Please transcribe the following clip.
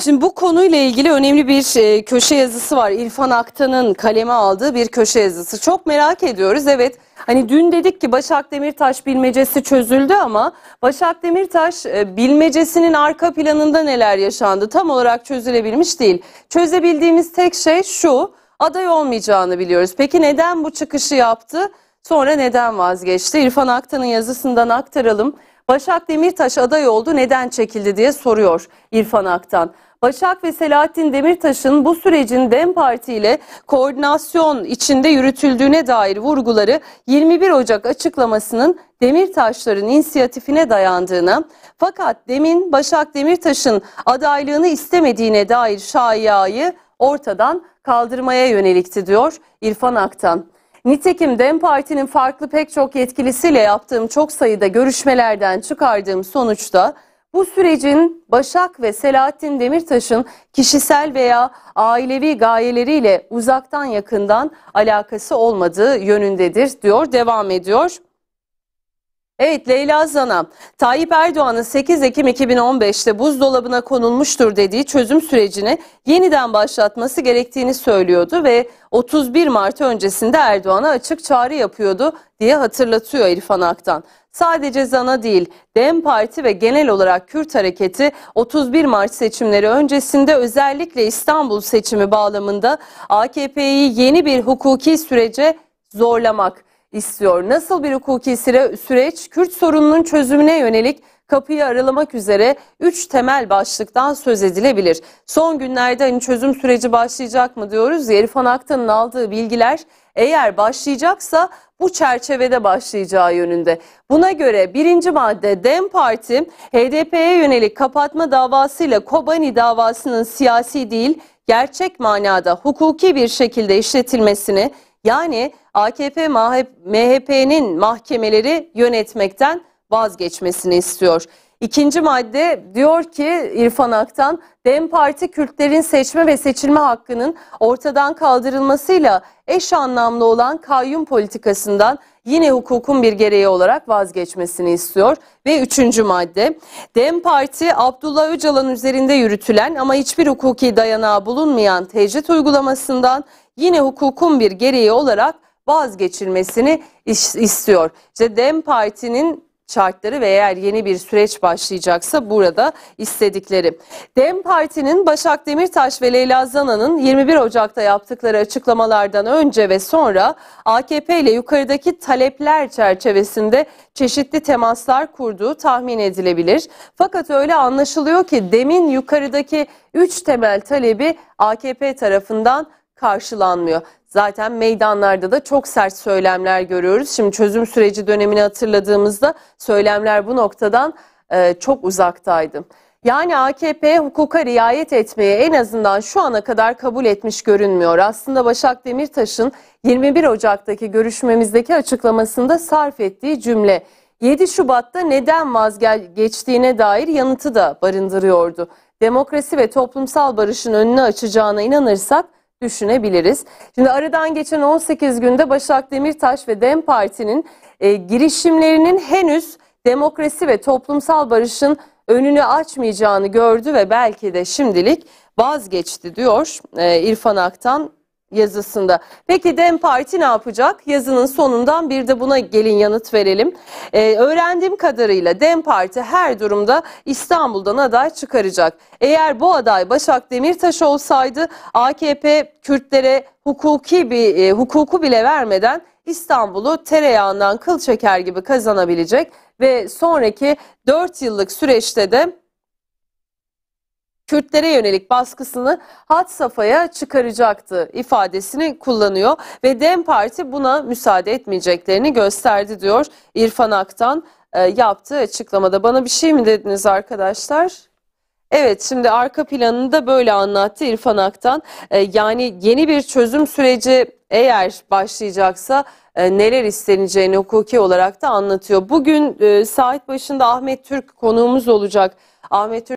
Şimdi bu konuyla ilgili önemli bir e, köşe yazısı var. İrfan Aktan'ın kaleme aldığı bir köşe yazısı. Çok merak ediyoruz. Evet hani dün dedik ki Başak Demirtaş bilmecesi çözüldü ama Başak Demirtaş e, bilmecesinin arka planında neler yaşandı tam olarak çözülebilmiş değil. Çözebildiğimiz tek şey şu aday olmayacağını biliyoruz. Peki neden bu çıkışı yaptı? Sonra neden vazgeçti? İrfan Aktan'ın yazısından aktaralım. Başak Demirtaş aday oldu neden çekildi diye soruyor İrfan Aktan. Başak ve Selahattin Demirtaş'ın bu sürecin DEM Parti ile koordinasyon içinde yürütüldüğüne dair vurguları 21 Ocak açıklamasının Demirtaşların inisiyatifine dayandığına fakat Demin Başak Demirtaş'ın adaylığını istemediğine dair şayiayı ortadan kaldırmaya yönelikti diyor İrfan Aktan. Nitekim DEM Parti'nin farklı pek çok yetkilisiyle yaptığım çok sayıda görüşmelerden çıkardığım sonuçta bu sürecin Başak ve Selahattin Demirtaş'ın kişisel veya ailevi gayeleriyle uzaktan yakından alakası olmadığı yönündedir diyor, devam ediyor. Evet Leyla Zana, Tayyip Erdoğan'ın 8 Ekim 2015'te buzdolabına konulmuştur dediği çözüm sürecini yeniden başlatması gerektiğini söylüyordu ve 31 Mart öncesinde Erdoğan'a açık çağrı yapıyordu diye hatırlatıyor İrfan Aktan. Sadece Zana değil, DEM Parti ve genel olarak Kürt hareketi 31 Mart seçimleri öncesinde özellikle İstanbul seçimi bağlamında AKP'yi yeni bir hukuki sürece zorlamak istiyor. Nasıl bir hukuki süreç Kürt sorununun çözümüne yönelik kapıyı aralamak üzere 3 temel başlıktan söz edilebilir. Son günlerde hani çözüm süreci başlayacak mı diyoruz. Yerifan Aktan'ın aldığı bilgiler eğer başlayacaksa bu çerçevede başlayacağı yönünde. Buna göre birinci madde DEM Parti HDP'ye yönelik kapatma davasıyla Kobani davasının siyasi değil gerçek manada hukuki bir şekilde işletilmesini yani AKP MHP'nin mahkemeleri yönetmekten vazgeçmesini istiyor. İkinci madde diyor ki İrfan Ak'tan DEM Parti Kürtlerin seçme ve seçilme hakkının ortadan kaldırılmasıyla eş anlamlı olan kayyum politikasından yine hukukun bir gereği olarak vazgeçmesini istiyor. Ve üçüncü madde DEM Parti Abdullah Öcalan üzerinde yürütülen ama hiçbir hukuki dayanağı bulunmayan tecrit uygulamasından yine hukukun bir gereği olarak vazgeçilmesini istiyor. İşte Dem Parti'nin şartları ve eğer yeni bir süreç başlayacaksa burada istedikleri. DEM Parti'nin Başak Demirtaş ve Leyla Zana'nın 21 Ocak'ta yaptıkları açıklamalardan önce ve sonra AKP ile yukarıdaki talepler çerçevesinde çeşitli temaslar kurduğu tahmin edilebilir. Fakat öyle anlaşılıyor ki DEM'in yukarıdaki 3 temel talebi AKP tarafından karşılanmıyor. Zaten meydanlarda da çok sert söylemler görüyoruz. Şimdi çözüm süreci dönemini hatırladığımızda söylemler bu noktadan e, çok uzaktaydı. Yani AKP hukuka riayet etmeye en azından şu ana kadar kabul etmiş görünmüyor. Aslında Başak Demirtaş'ın 21 Ocak'taki görüşmemizdeki açıklamasında sarf ettiği cümle 7 Şubat'ta neden vazgeçtiğine dair yanıtı da barındırıyordu. Demokrasi ve toplumsal barışın önünü açacağına inanırsak düşünebiliriz. Şimdi aradan geçen 18 günde Başak Demirtaş ve DEM Parti'nin e, girişimlerinin henüz demokrasi ve toplumsal barışın önünü açmayacağını gördü ve belki de şimdilik vazgeçti diyor e, İrfan Ak'tan yazısında. Peki Dem Parti ne yapacak? Yazının sonundan bir de buna gelin yanıt verelim. Ee, öğrendiğim kadarıyla Dem Parti her durumda İstanbul'dan aday çıkaracak. Eğer bu aday Başak Demirtaş olsaydı AKP Kürtlere hukuki bir e, hukuku bile vermeden İstanbul'u tereyağından kıl çeker gibi kazanabilecek ve sonraki 4 yıllık süreçte de Kürtlere yönelik baskısını hat safhaya çıkaracaktı ifadesini kullanıyor ve DEM Parti buna müsaade etmeyeceklerini gösterdi diyor İrfan Aktan e, yaptığı açıklamada. Bana bir şey mi dediniz arkadaşlar? Evet şimdi arka planını da böyle anlattı İrfan Aktan. E, yani yeni bir çözüm süreci eğer başlayacaksa e, neler isteneceğini hukuki olarak da anlatıyor. Bugün e, saat başında Ahmet Türk konuğumuz olacak. Ahmet Türk